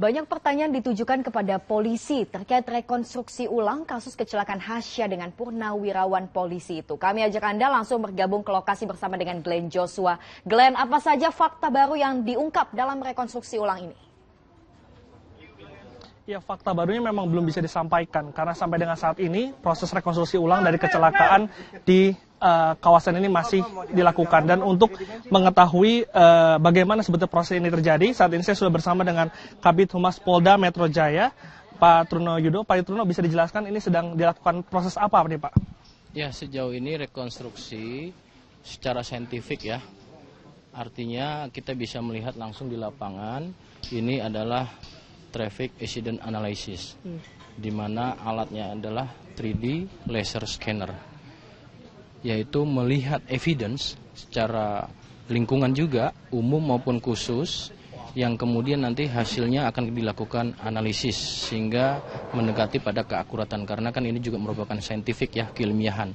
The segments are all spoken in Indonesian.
Banyak pertanyaan ditujukan kepada polisi terkait rekonstruksi ulang kasus kecelakaan Hasya dengan purnawirawan polisi itu. Kami ajak Anda langsung bergabung ke lokasi bersama dengan Glenn Joshua. Glenn, apa saja fakta baru yang diungkap dalam rekonstruksi ulang ini? ya fakta barunya memang belum bisa disampaikan karena sampai dengan saat ini proses rekonstruksi ulang dari kecelakaan di uh, kawasan ini masih dilakukan dan untuk mengetahui uh, bagaimana sebetulnya proses ini terjadi saat ini saya sudah bersama dengan Kabit Humas Polda Metro Jaya Pak Truno Yudo Pak Truno bisa dijelaskan ini sedang dilakukan proses apa nih Pak? Ya sejauh ini rekonstruksi secara saintifik ya artinya kita bisa melihat langsung di lapangan ini adalah Traffic Accident Analysis, hmm. di mana alatnya adalah 3D laser scanner, yaitu melihat evidence secara lingkungan juga, umum maupun khusus, yang kemudian nanti hasilnya akan dilakukan analisis sehingga mendekati pada keakuratan karena kan ini juga merupakan saintifik ya keilmiahan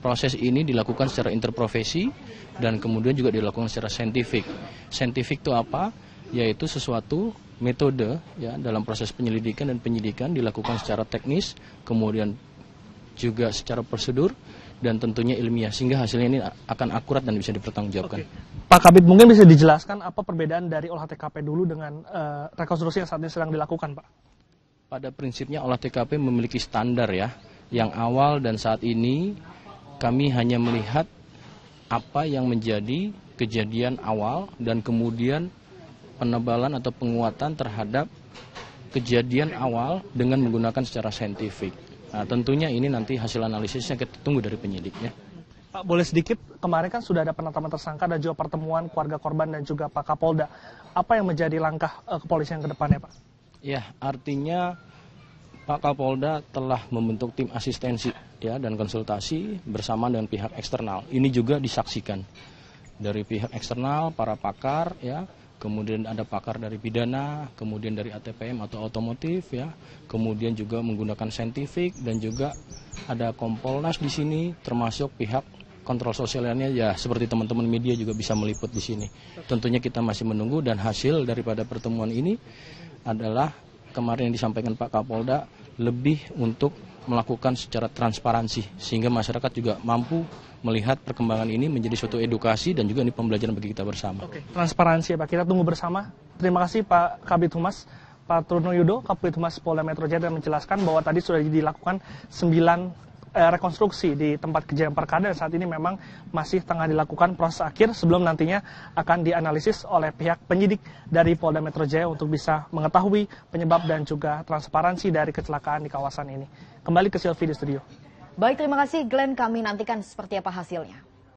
proses ini dilakukan secara interprofesi dan kemudian juga dilakukan secara saintifik. Saintifik itu apa? Yaitu sesuatu metode ya dalam proses penyelidikan dan penyidikan dilakukan secara teknis, kemudian juga secara prosedur dan tentunya ilmiah sehingga hasilnya ini akan akurat dan bisa dipertanggungjawabkan. Oke. Pak Kabit mungkin bisa dijelaskan apa perbedaan dari olah TKP dulu dengan uh, rekonstruksi yang saat ini sedang dilakukan, Pak? Pada prinsipnya olah TKP memiliki standar ya, yang awal dan saat ini kami hanya melihat apa yang menjadi kejadian awal dan kemudian penebalan atau penguatan terhadap kejadian awal dengan menggunakan secara saintifik. Nah, tentunya ini nanti hasil analisisnya kita tunggu dari penyidiknya. Pak, boleh sedikit, kemarin kan sudah ada penetapan tersangka dan juga pertemuan keluarga korban dan juga Pak Kapolda. Apa yang menjadi langkah uh, kepolisian ke depannya, Pak? Ya, artinya Pak Kapolda telah membentuk tim asistensi ya dan konsultasi bersama dengan pihak eksternal. Ini juga disaksikan dari pihak eksternal, para pakar ya, kemudian ada pakar dari pidana, kemudian dari ATPM atau otomotif ya, kemudian juga menggunakan saintifik dan juga ada Kompolnas di sini termasuk pihak kontrol sosialnya ya seperti teman-teman media juga bisa meliput di sini. Tentunya kita masih menunggu dan hasil daripada pertemuan ini adalah kemarin yang disampaikan Pak Kapolda lebih untuk melakukan secara transparansi sehingga masyarakat juga mampu melihat perkembangan ini menjadi suatu edukasi dan juga ini pembelajaran bagi kita bersama. Oke, transparansi ya Pak, kita tunggu bersama. Terima kasih Pak Kabit Humas, Pak Truno Yudo, Kabit Humas Polda Metro Jaya dan menjelaskan bahwa tadi sudah dilakukan 9 eh, rekonstruksi di tempat kejadian perkara dan saat ini memang masih tengah dilakukan proses akhir sebelum nantinya akan dianalisis oleh pihak penyidik dari Polda Metro Jaya untuk bisa mengetahui penyebab dan juga transparansi dari kecelakaan di kawasan ini. Kembali ke Silvi di studio. Baik, terima kasih Glenn. Kami nantikan seperti apa hasilnya.